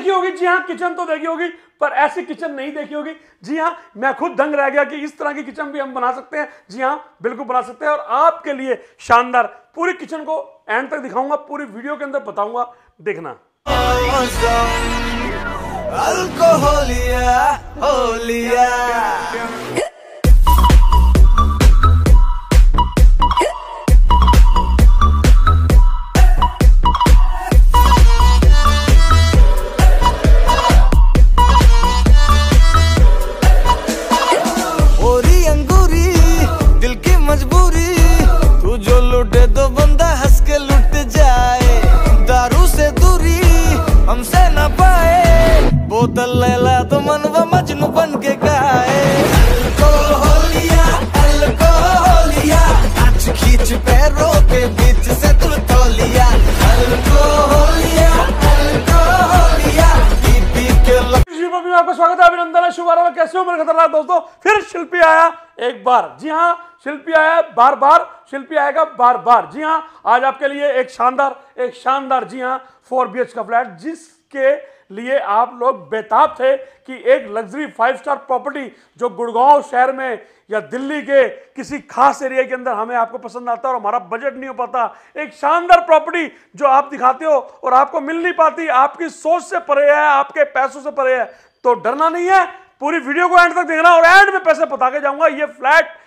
देखी होगी जी हाँ किचन तो देखी होगी पर ऐसी किचन नहीं देखी होगी जी हाँ मैं खुद दंग रह गया कि इस तरह की किचन भी हम बना सकते हैं जी हाँ बिल्कुल बना सकते हैं और आपके लिए शानदार पूरी किचन को एंड तक दिखाऊंगा पूरी वीडियो के अंदर बताऊंगा देखना अल्कोहलिया होलिया बोतल ला तो व मजनू बन के गाए स्वागत है अभिनंदन शुभारंभ कैसे हो मेरे खतरनाक दोस्तों फिर शिल्पी आया एक बार जी हाँ शिल्पी आया बार बार शिल्पी आएगा बार बार जी हाँ आज आपके लिए एक शानदार एक शानदार जी हाँ फोर बी का फ्लैट जिसके लिए आप लोग बेताब थे कि एक लग्जरी फाइव स्टार प्रॉपर्टी जो गुड़गांव शहर में या दिल्ली के किसी खास एरिया के अंदर हमें आपको पसंद आता और हमारा बजट नहीं हो पाता एक शानदार प्रॉपर्टी जो आप दिखाते हो और आपको मिल नहीं पाती आपकी सोच से परे है आपके पैसों से परे है तो डरना नहीं है पूरी वीडियो को एंड तक देखना और एंड में पैसे बता के जाऊंगा ये फ्लैट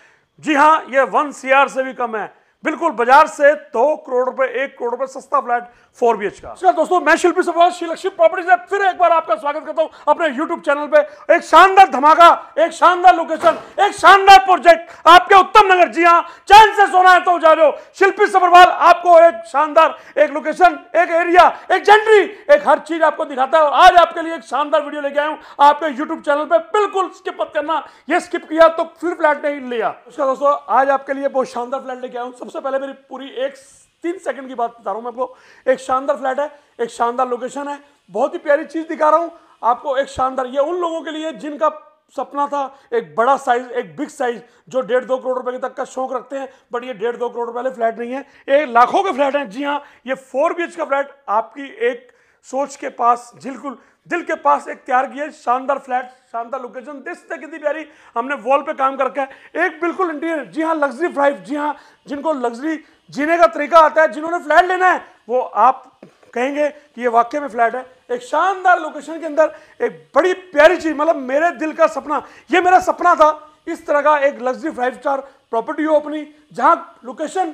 जी हाँ ये वन सीआर से भी कम है बिल्कुल बाजार से दो तो करोड़ रुपए एक करोड़ रुपए सस्ता फ्लैट फोर बी का नमस्कार दोस्तों मैं शिल्पी सफार शिलक्षी प्रॉपर्टीज में फिर एक बार आपका स्वागत करता हूं अपने यूट्यूब चैनल पे एक शानदार धमाका एक शानदार लोकेशन एक शानदार प्रोजेक्ट आपके उत्तम नगर जी हाँ चैन से सोना है तो जा रहे हो शिल्पी सफरवाल आपको एक शानदार एक लोकेशन एक एरिया एक जेंट्री एक हर चीज आपको दिखाता है और आज आपके लिए एक शानदार वीडियो लेके आया हूँ आपके यूट्यूब चैनल पर बिल्कुल स्किप मत करना ये स्किप किया तो फिर फ्लैट नहीं लिया उसका दोस्तों आज आपके लिए बहुत शानदार फ्लैट लेके आया हूँ उससे पहले मेरी पूरी एक तीन सेकंड की बात बता रहा हूँ मैं आपको एक शानदार फ्लैट है एक शानदार लोकेशन है बहुत ही प्यारी चीज़ दिखा रहा हूँ आपको एक शानदार ये उन लोगों के लिए जिनका सपना था एक बड़ा साइज एक बिग साइज जो डेढ़ दो करोड़ रुपए तक का शौक रखते हैं बट ये डेढ़ दो करोड़ रुपए वाले फ्लैट नहीं है ये लाखों के फ्लैट हैं जी हाँ ये फोर बी का फ्लैट आपकी एक सोच के पास बिल्कुल दिल के पास एक तैयार किया शानदार फ्लैट शानदार लोकेशन देख सकते कितनी प्यारी हमने वॉल पे काम करके है एक बिल्कुल इंटीरियर जी हाँ लग्जरी फ्लाइट जी हाँ जिनको लग्जरी जीने का तरीका आता है जिन्होंने फ्लैट लेना है वो आप कहेंगे कि ये वाक्य में फ्लैट है एक शानदार लोकेशन के अंदर एक बड़ी प्यारी चीज़ मतलब मेरे दिल का सपना ये मेरा सपना था इस तरह का एक लग्जरी फाइव स्टार प्रॉपर्टी हो अपनी जहाँ लोकेशन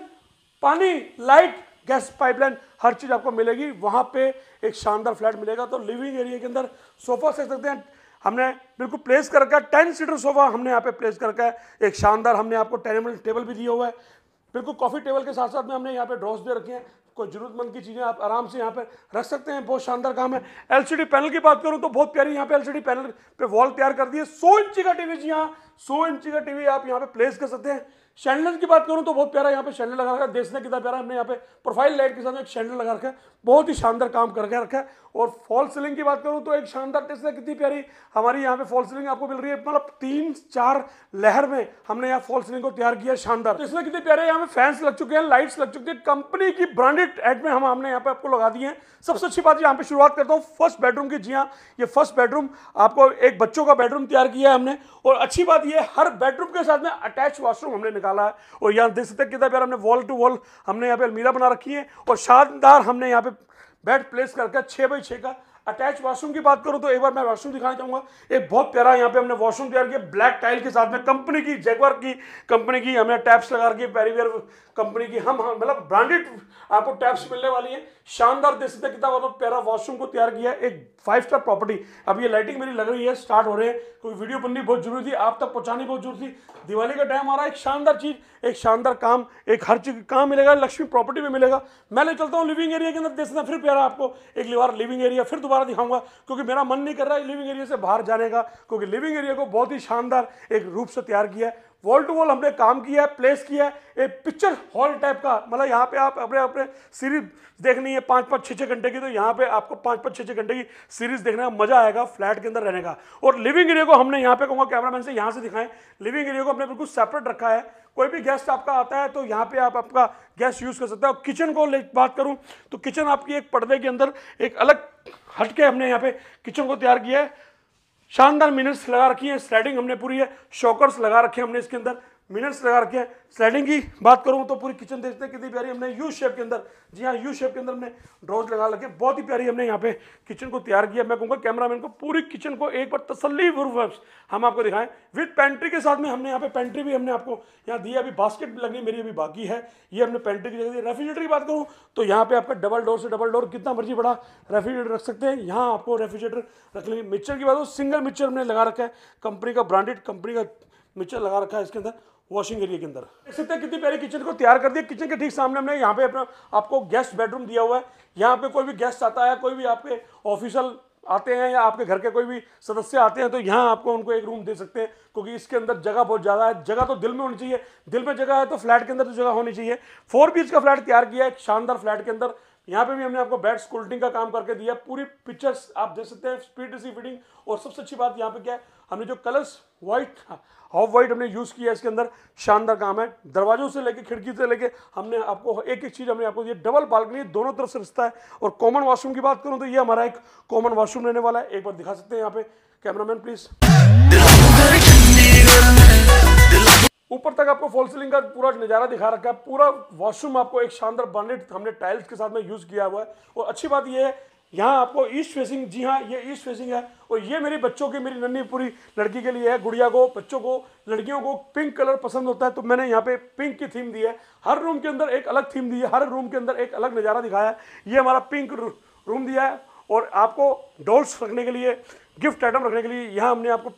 पानी लाइट गैस पाइपलाइन हर चीज़ आपको मिलेगी वहाँ पे एक शानदार फ्लैट मिलेगा तो लिविंग एरिया के अंदर सोफा से सकते हैं हमने बिल्कुल प्लेस कर रखा है टेन सीटर सोफा हमने यहाँ पे प्लेस कर रखा है एक शानदार हमने आपको टेनेबल टेबल भी दिया हुआ है बिल्कुल कॉफ़ी टेबल के साथ साथ में हमने यहाँ पे ड्रॉस दे रखे हैं कोई ज़रूरतमंद की चीज़ें आप आराम से यहाँ पे रख सकते हैं बहुत शानदार काम है एल पैनल की बात करूँ तो बहुत प्यारी यहाँ पे एल पैनल पे वॉल तैयार कर दी है सौ इंची का टीवी जी हाँ सौ इंची का टीवी आप यहाँ पे प्लेस कर सकते हैं शैंडलर की बात करूँ तो बहुत प्यारा यहाँ पे शैंडल लगा रखा है देश ने कितना प्यारा हमने यहाँ पे प्रोफाइल लाइट के साथ एक शैंडल लगा रखा है बहुत ही शानदार काम करके रखा है और फॉल सीलिंग की बात करूँ तो एक शानदार टेस्ट है कितनी प्यारी हमारी यहाँ पे फॉल सीलिंग आपको मिल रही है मतलब तीन चार लहर में हमने यहाँ फॉल सीलिंग को तैयार किया शानदार तो इसमें कितने प्यारे यहाँ पे फैंस लग चुके हैं लाइट्स लग चुकी है कंपनी की ब्रांडेड एड में हम हमने यहाँ पे आपको लगा दी है सबसे अच्छी बात यहाँ पे शुरुआत करता हूँ फर्स्ट बेडरूम की जी हाँ ये फर्स्ट बेडरूम आपको एक बच्चों का बेडरूम तैयार किया है हमने और अच्छी बात यह हर बेडरूम के साथ में अटैच वाशरूम हमने निकाल निकाला है और यहाँ देख सकते हैं कितना प्यार हमने वॉल टू वॉल हमने यहाँ पे अलमीरा बना रखी है और शानदार हमने यहाँ पे बेड प्लेस करके छः बाई छः का अटैच वॉशरूम की बात करूं तो एक बार मैं वॉशरूम दिखाना चाहूंगा एक बहुत प्यारा यहाँ पे हमने वॉशरूम तैयार किया ब्लैक टाइल के साथ में कंपनी की जेगवर की कंपनी की हमने टैप्स लगा रखी पेरीवेयर कंपनी की हम मतलब ब्रांडेड आपको टैप्स मिलने वाली है शानदार देख सकते कितना मतलब प्यारा वॉशरूम को तैयार किया एक फाइव स्टार प्रॉपर्टी अब ये लाइटिंग मेरी लग रही है स्टार्ट हो रहे हैं क्योंकि वीडियो बननी बहुत जरूरी थी आप तक पहुँचानी बहुत जरूरी थी दिवाली का टाइम आ रहा है एक शानदार चीज़ एक शानदार काम एक हर चीज़ काम मिलेगा लक्ष्मी प्रॉपर्टी में मिलेगा मैं ले चलता हूँ लिविंग एरिया के अंदर देख सकते फिर प्यारा आपको एक लिवार लिविंग एरिया फिर दोबारा दोबारा दिखाऊंगा क्योंकि मेरा मन नहीं कर रहा है लिविंग एरिया से बाहर जाने का क्योंकि लिविंग एरिया को बहुत ही शानदार एक रूप से तैयार किया है वॉल टू वॉल हमने काम किया है प्लेस किया है एक पिक्चर हॉल टाइप का मतलब यहाँ पे आप अपने अपने सीरीज देखनी है पाँच पाँच छः छः घंटे की तो यहाँ पे आपको पाँच पाँच छः छः घंटे की सीरीज देखने का मजा आएगा फ्लैट के अंदर रहने का और लिविंग एरिया को हमने यहाँ पे कहूँगा कैमरामैन से यहाँ से दिखाएं लिविंग एरिया को हमने बिल्कुल सेपरेट रखा है कोई भी गेस्ट आपका आता है तो यहाँ पे आप आपका गैस यूज़ कर सकते हैं और किचन को बात करूँ तो किचन आपकी एक पर्दे के अंदर एक अलग हट के हमने यहाँ पे किचन को तैयार किया है शानदार मिनट्स लगा रखी है स्लाइडिंग हमने पूरी है शॉकर्स लगा रखे हैं हमने इसके अंदर मिनट्स लगा रखे हैं स्लाइडिंग की बात करूँ तो पूरी किचन देखते हैं कितनी प्यारी हमने यू शेप के अंदर जी हाँ यू शेप के अंदर हमने ड्रॉज लगा रखे बहुत ही प्यारी हमने यहाँ पे किचन को तैयार किया मैं कहूँगा कैमरामैन को पूरी किचन को एक बार तसली वर्फ हम आपको दिखाएं विद पेंट्री के साथ में हमने यहाँ पे पेंट्री भी हमने आपको यहाँ दी अभी बास्केट लगनी मेरी अभी बाकी है ये हमने पेंट्री की जगह दी रेफ्रिजरेटर की बात करूँ तो यहाँ पर आपका डबल डोर से डबल डोर कितना मर्जी बड़ा रेफ्रिजरेटर रख सकते हैं यहाँ आपको रेफ्रिजरेटर रख लेंगे मिक्सर की बात हो सिंगल मिक्सर हमने लगा रखा है कंपनी का ब्रांडेड कंपनी का मिक्सर लगा रखा है इसके अंदर वॉशिंग एरिया के अंदर देख सकते हैं कितनी प्यारी किचन को तैयार कर दिया किचन के ठीक सामने हमने यहाँ पे अपना आपको गेस्ट बेडरूम दिया हुआ है यहाँ पे कोई भी गेस्ट आता है कोई भी आपके ऑफिशियल आते हैं या आपके घर के कोई भी सदस्य आते हैं तो यहाँ आपको उनको एक रूम दे सकते हैं क्योंकि इसके अंदर जगह बहुत ज़्यादा है जगह तो दिल में होनी चाहिए दिल में जगह है तो फ्लैट के अंदर तो जगह होनी चाहिए फोर बी का फ्लैट तैयार किया है शानदार फ्लैट के अंदर यहाँ पे भी हमने आपको बेड स्कूल्टिंग का काम करके दिया पूरी पिक्चर्स आप देख सकते हैं स्पीड सी फिटिंग और सबसे अच्छी बात यहाँ पे क्या है हमने जो कलर्स वाइट हाफ वाइट हमने यूज़ किया इसके अंदर शानदार काम है दरवाजों से लेके खिड़की से लेके हमने आपको एक एक चीज़ हमने आपको ये डबल बालकनी दोनों तरफ से रिश्ता है और कॉमन वाशरूम की बात करूँ तो ये हमारा एक कॉमन वाशरूम रहने वाला है एक बार दिखा सकते हैं यहाँ पे कैमरामैन प्लीज़ ऊपर तक आपको फॉल सीलिंग का पूरा नज़ारा दिखा रखा है पूरा वॉशरूम आपको एक शानदार बॉन्डेड हमने टाइल्स के साथ में यूज़ किया हुआ है और अच्छी बात यह है यहाँ आपको ईस्ट फेसिंग जी हाँ ये ईस्ट फेसिंग है और ये मेरे बच्चों की मेरी नन्ही पूरी लड़की के लिए है गुड़िया को बच्चों को लड़कियों को पिंक कलर पसंद होता है तो मैंने यहाँ पे पिंक की थीम दी है हर रूम के अंदर एक अलग थीम दी है हर रूम के अंदर एक अलग नज़ारा दिखाया है ये हमारा पिंक रूम दिया है और आपको डोल्स रखने के लिए गिफ्ट आइटम रखने के लिए यहाँ हमने आपको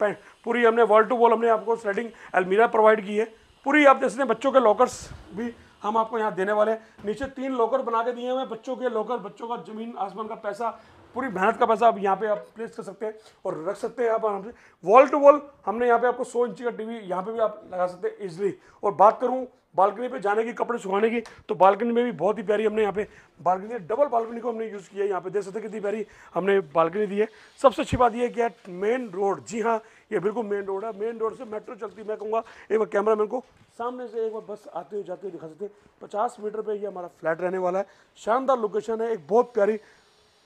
पूरी हमने वॉल टू वॉल हमने आपको स्लाइडिंग अलमीरा प्रोवाइड की है पूरी आप जैसे बच्चों के लॉकर्स भी हम आपको यहाँ देने वाले हैं नीचे तीन लॉकर बना के दिए हुए बच्चों के लॉकर बच्चों का जमीन आसमान का पैसा पूरी मेहनत का पैसा आप यहाँ पे आप प्लेस कर सकते हैं और रख सकते हैं आप आराम से वॉल टू वॉल हमने यहाँ पे आपको सौ इंची का टीवी यहाँ पे भी आप लगा सकते हैं इजिली और बात करूँ बालकनी पे जाने की कपड़े सुखाने की तो बालकनी में भी बहुत ही प्यारी हमने यहाँ पे बालकनी डबल बालकनी को हमने यूज़ किया यहाँ पे देख सकते कितनी प्यारी हमने बालकनी दी है सबसे अच्छी बात यह है कि मेन रोड जी हाँ ये बिल्कुल मेन रोड है मेन रोड से मेट्रो चलती मैं कहूँगा एक बार कैमरा मैन को सामने से एक बार बस आते हुए जाते हुए दिखा सकते पचास मीटर पर ये हमारा फ्लैट रहने वाला है शानदार लोकेशन है एक बहुत प्यारी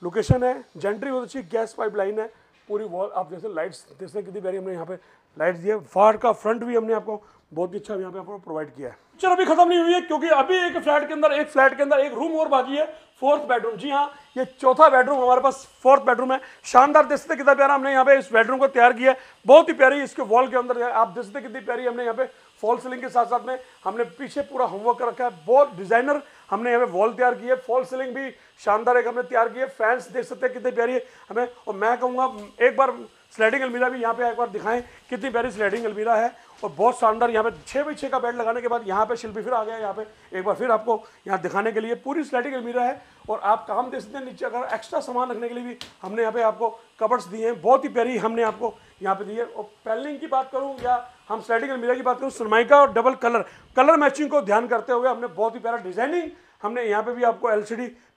लोकेशन है जेंट्री बहुत अच्छी गैस पाइप लाइन है पूरी वॉल आप जैसे लाइट्स देख सकते कितनी प्यारी हमने यहाँ पे लाइट्स दी है फार का फ्रंट भी हमने आपको बहुत ही अच्छा यहाँ पे आपको प्रोवाइड किया है पिक्चर अभी खत्म नहीं हुई है क्योंकि अभी एक फ्लैट के अंदर एक फ्लैट के अंदर एक रूम और बाकी है फोर्थ बेडरूम जी हाँ ये चौथा बेडरूम हमारे पास फोर्थ बेडरूम है शानदार सकते कितना प्यारा हमने यहाँ पे इस बेडरूम को तैयार किया है बहुत ही प्यारी इसके वॉल के अंदर आप देख सकते कितनी प्यारी हमने यहाँ पे फॉल सीलिंग के साथ साथ में हमने पीछे पूरा होमवर्क रखा है बहुत डिजाइनर हमने यहाँ पे वॉल तैयार की है फॉल सीलिंग भी शानदार एक हमने तैयार की है फैंस देख सकते हैं कितनी प्यारी है हमें और मैं कहूँगा एक बार स्लाइडिंग अलमीरा भी यहाँ पे एक बार दिखाएं कितनी प्यारी स्लाइडिंग अलमीरा है और बहुत शानदार यहाँ पे छः बाई छः का बेड लगाने के बाद यहाँ पे शिल्पी फिर आ गया यहाँ पे एक बार फिर आपको यहाँ दिखाने के लिए पूरी स्लाइडिंग अलमीरा है और आप काम दे सकते हैं नीचे अगर एक्स्ट्रा सामान रखने के लिए भी हमने यहाँ पे आपको कवर्स दिए हैं बहुत ही प्यारी हमने आपको यहाँ पे दी है और पैलिंग की बात करूँ या हम स्लाइडिंग अलमीरा की बात करूँ सनमाइका और डबल कलर कलर मैचिंग को ध्यान करते हुए हमने बहुत ही प्यारा डिजाइनिंग हमने यहाँ पे भी आपको एल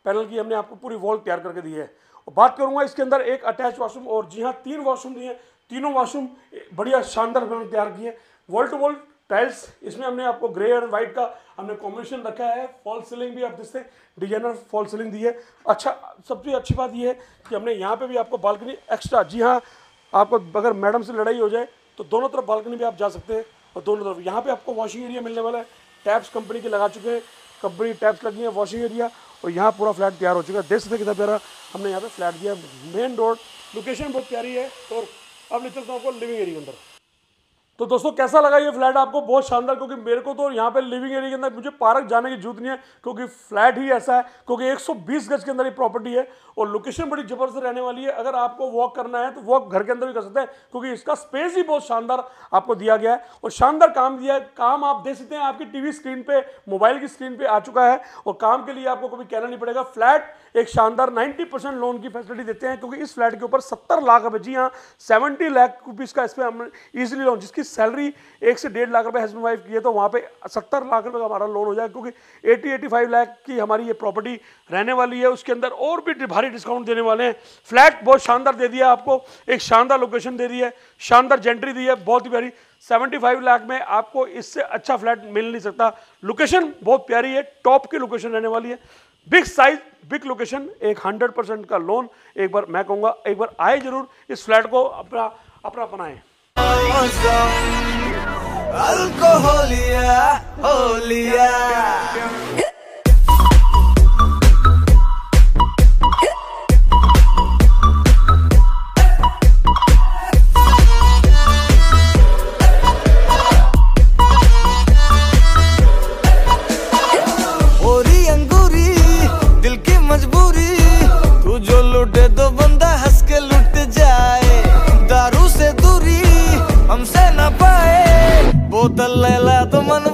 पैनल की हमने आपको पूरी वॉल तैयार करके दी है और बात करूंगा इसके अंदर एक अटैच वॉशरूम और जी हाँ तीन वॉशरूम दिए तीनों वॉशरूम बढ़िया शानदार हमने तैयार किए वॉल टू वॉल टाइल्स इसमें हमने आपको ग्रे एंड व्हाइट का हमने कॉम्बिनेशन रखा है फॉल सीलिंग भी आप देखते डिजाइनर फॉल सीलिंग दी है अच्छा सबसे अच्छी बात यह है कि हमने यहाँ पे भी आपको बालकनी एक्स्ट्रा जी हाँ आपको अगर मैडम से लड़ाई हो जाए तो दोनों तरफ बालकनी भी आप जा सकते हैं और दोनों तरफ यहाँ पे आपको वॉशिंग एरिया मिलने वाला है टैप्स कंपनी के लगा चुके हैं कंपनी टैप्स लगी हैं वॉशिंग एरिया और यहाँ पूरा फ्लैट तैयार हो चुका है देख सकते कितना प्यारा हमने यहाँ पे फ्लैट दिया मेन रोड लोकेशन बहुत प्यारी है और अब ले चलता हूँ आपको लिविंग एरिया के अंदर तो दोस्तों कैसा लगा ये फ्लैट आपको बहुत शानदार क्योंकि मेरे को तो यहाँ पे लिविंग एरिया के अंदर मुझे पार्क जाने की जरूरत नहीं है क्योंकि फ्लैट ही ऐसा है क्योंकि 120 गज के अंदर ये प्रॉपर्टी है और लोकेशन बड़ी जबरदस्त रहने वाली है अगर आपको वॉक करना है तो वॉक घर के अंदर भी कर सकते हैं क्योंकि इसका स्पेस ही बहुत शानदार आपको दिया गया है और शानदार काम दिया है काम आप देख सकते हैं आपकी टी स्क्रीन पर मोबाइल की स्क्रीन पर आ चुका है और काम के लिए आपको कभी कहना नहीं पड़ेगा फ्लैट एक शानदार 90 परसेंट लोन की फैसिलिटी देते हैं क्योंकि इस फ्लैट के ऊपर 70 लाख रुपए जी हाँ सेवेंटी लाख रुपीज़ का इस पर हम ईजिली लोन जिसकी सैलरी एक से डेढ़ लाख रुपए हस्बैंड वाइफ की है तो वहाँ पे सत्तर लाख रुपये का हमारा लोन हो जाएगा क्योंकि एटी एटी फाइव लाख की हमारी ये प्रॉपर्टी रहने वाली है उसके अंदर और भी भारी डिस्काउंट देने वाले हैं फ्लैट बहुत शानदार दे दिया आपको एक शानदार लोकेशन दे दी है शानदार जेंट्री दी है बहुत ही प्यारी 75 लाख में आपको इससे अच्छा फ्लैट मिल नहीं सकता लोकेशन बहुत प्यारी है टॉप की लोकेशन रहने वाली है बिग साइज बिग लोकेशन एक हंड्रेड परसेंट का लोन एक बार मैं कहूंगा एक बार आए जरूर इस फ्लैट को अपना अपना बनाए होलिया முதல்ல எல்லாத்தும் மன